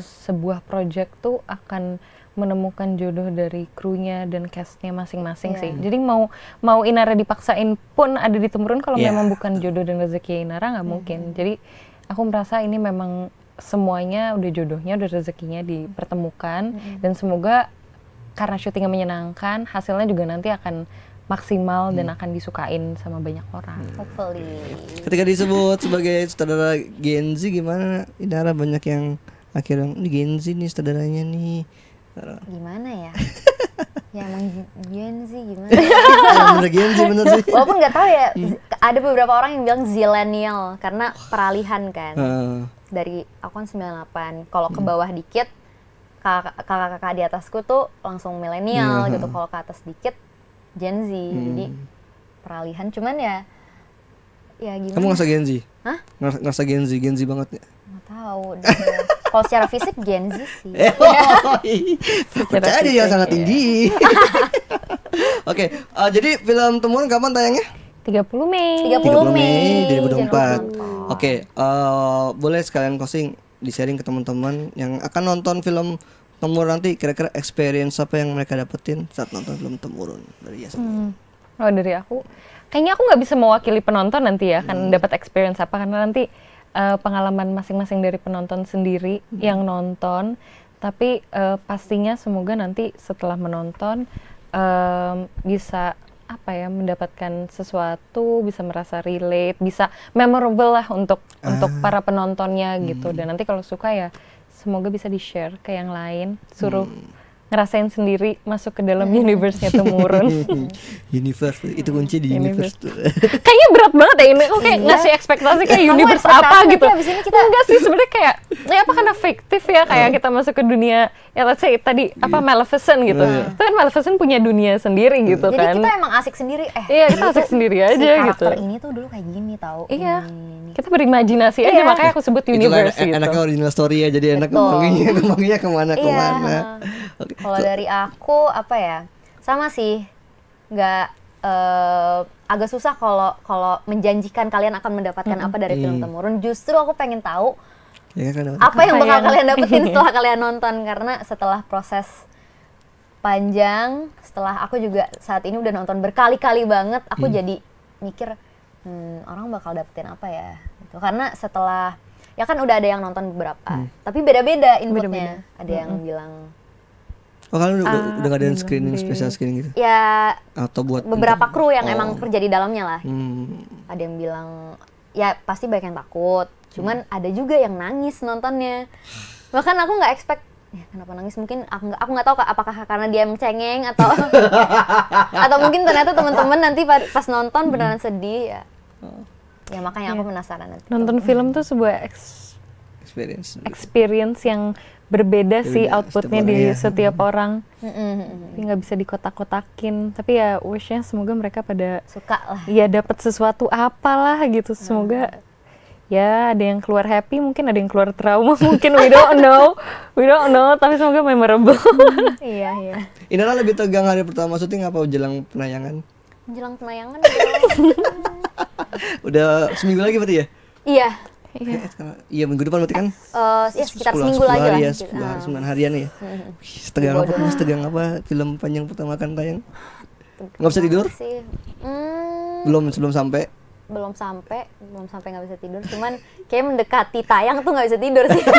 sebuah project tuh akan menemukan jodoh dari krunya dan castnya masing-masing yeah. sih. Jadi mau mau Inara dipaksain pun ada di temurun kalau yeah. memang bukan jodoh dan rezeki ya Inara nggak mm-hmm. mungkin. Jadi aku merasa ini memang semuanya udah jodohnya udah rezekinya dipertemukan mm-hmm. dan semoga karena syutingnya menyenangkan hasilnya juga nanti akan maksimal dan iya. akan disukain sama banyak orang. Hmm. Hopefully. Ketika disebut sebagai saudara Genzi gimana? Inara banyak yang akhirnya ini Gen nih saudaranya nih gimana ya [laughs] ya emang Gen Z gimana [laughs] Gen Z bener sih walaupun nggak tahu ya hmm. ada beberapa orang yang bilang zilenial karena peralihan kan uh. dari aku kan 98 kalau ke hmm. bawah hmm. dikit kakak-kakak di atasku tuh langsung milenial yeah. gitu kalau ke atas dikit Gen Z hmm. jadi peralihan cuman ya ya gimana kamu ngerasa Gen Z? Hah? ngerasa Gen Z Gen Z banget ya nggak tahu kalau secara fisik Gen Z sih. Oh, percaya dia yang sangat iya. tinggi. [laughs] Oke, okay, uh, eh, jadi film Temuan kapan tayangnya? 30 Mei. 30 Mei 2024. Oke, okay, uh, eh, boleh sekalian closing di-sharing ke teman-teman yang akan nonton film Temurun nanti kira-kira experience apa yang mereka dapetin saat nonton film Temurun dari Yasmin? Hmm. Oh dari aku, kayaknya aku nggak bisa mewakili penonton nanti ya, kan hmm. dapat experience apa karena nanti uh, pengalaman masing-masing dari penonton sendiri hmm. yang nonton tapi uh, pastinya semoga nanti setelah menonton um, bisa apa ya mendapatkan sesuatu bisa merasa relate bisa memorable lah untuk ah. untuk para penontonnya gitu hmm. dan nanti kalau suka ya semoga bisa di share ke yang lain suruh hmm ngerasain sendiri masuk ke dalam hmm. universe-nya temurun. [laughs] universe itu kunci di universe. universe. Kayaknya berat banget ya ini. Oke, iya. ngasih ekspektasi kayak universe apa gitu. Enggak sih sebenarnya kayak ya apa karena fiktif ya kayak iya. kita masuk ke dunia ya let's say tadi iya. apa Maleficent gitu. Yeah. Itu kan Maleficent punya dunia sendiri iya. gitu Jadi kan. Jadi kita emang asik sendiri eh. Iya, kita asik sendiri aja si gitu. ini tuh dulu kayak gini tahu. Iya. Ini. Kita berimajinasi aja makanya aku sebut universe Itulah, gitu. Enaknya original story ya. Jadi enak ngomongnya ngomongnya kemana kemana. Kalau dari aku apa ya? Sama sih. Nggak uh, agak susah kalau kalau menjanjikan kalian akan mendapatkan -hmm. apa dari film temurun. Justru aku pengen tahu Ya, kan, apa yang bakal kalian dapetin [laughs] setelah kalian nonton karena setelah proses panjang setelah aku juga saat ini udah nonton berkali-kali banget aku hmm. jadi mikir hmm, orang bakal dapetin apa ya gitu. karena setelah ya kan udah ada yang nonton beberapa hmm. tapi beda-beda inputnya beda -beda. ada hmm. yang bilang Oh kalian udah, ah, udah yang screening, spesial screening gitu? Ya Atau buat beberapa kru yang oh. emang kerja di dalamnya lah hmm. Ada yang bilang, ya pasti banyak yang takut cuman hmm. ada juga yang nangis nontonnya bahkan aku nggak expect ya kenapa nangis mungkin aku nggak aku nggak tahu apakah karena dia emang cengeng atau [laughs] atau mungkin ternyata teman-teman nanti pas nonton beneran sedih ya ya makanya aku iya. penasaran nanti. nonton hmm. film tuh sebuah experience experience yang berbeda Jadi sih outputnya di iya. setiap orang hmm, hmm, nggak mm -hmm. bisa dikotak-kotakin tapi ya wishnya semoga mereka pada suka lah ya dapat sesuatu apalah gitu semoga ya ada yang keluar happy mungkin ada yang keluar trauma [laughs] mungkin we don't know we don't know tapi semoga memorable [laughs] iya iya Inilah lebih tegang hari pertama syuting apa jelang penayangan jelang penayangan ya. [laughs] udah seminggu lagi berarti ya iya Iya. Ya, minggu depan berarti kan? Uh, ya sekitar 10, seminggu 10 lagi lah. Ya, 10 gitu. hari, 9 harian ya. ya. mm Setegang apa? Setegang apa film panjang pertama kan tayang? Nggak bisa tidur? Sih. Hmm. Belum sebelum sampai belum sampai belum sampai nggak bisa tidur cuman kayak mendekati tayang tuh nggak bisa tidur sih [laughs]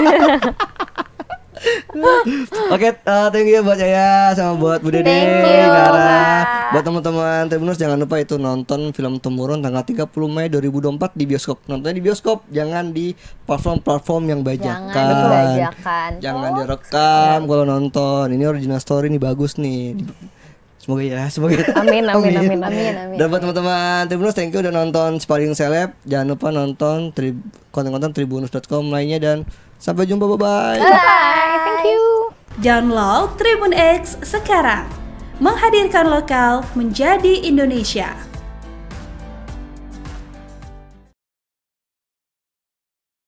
Oke, okay, uh, eh, thank you buat Yaya sama buat Bu Dede, Nara. Buat teman-teman Tribunus jangan lupa itu nonton film Temurun tanggal 30 Mei 2024 di bioskop. nonton di bioskop, jangan di platform-platform yang bajakan. Jangan Jangan direkam iya. kalau nonton. Ini original story ini bagus nih. Semoga ya, semoga. Ya. Amin, amin, amin, ya. amin, amin. Dan buat teman-teman Tribunus, thank you udah nonton Sparring Seleb. Jangan lupa nonton konten-konten tribunus.com lainnya dan sampai jumpa, bye-bye. Bye, thank you. Download Tribun X sekarang. Menghadirkan lokal menjadi Indonesia.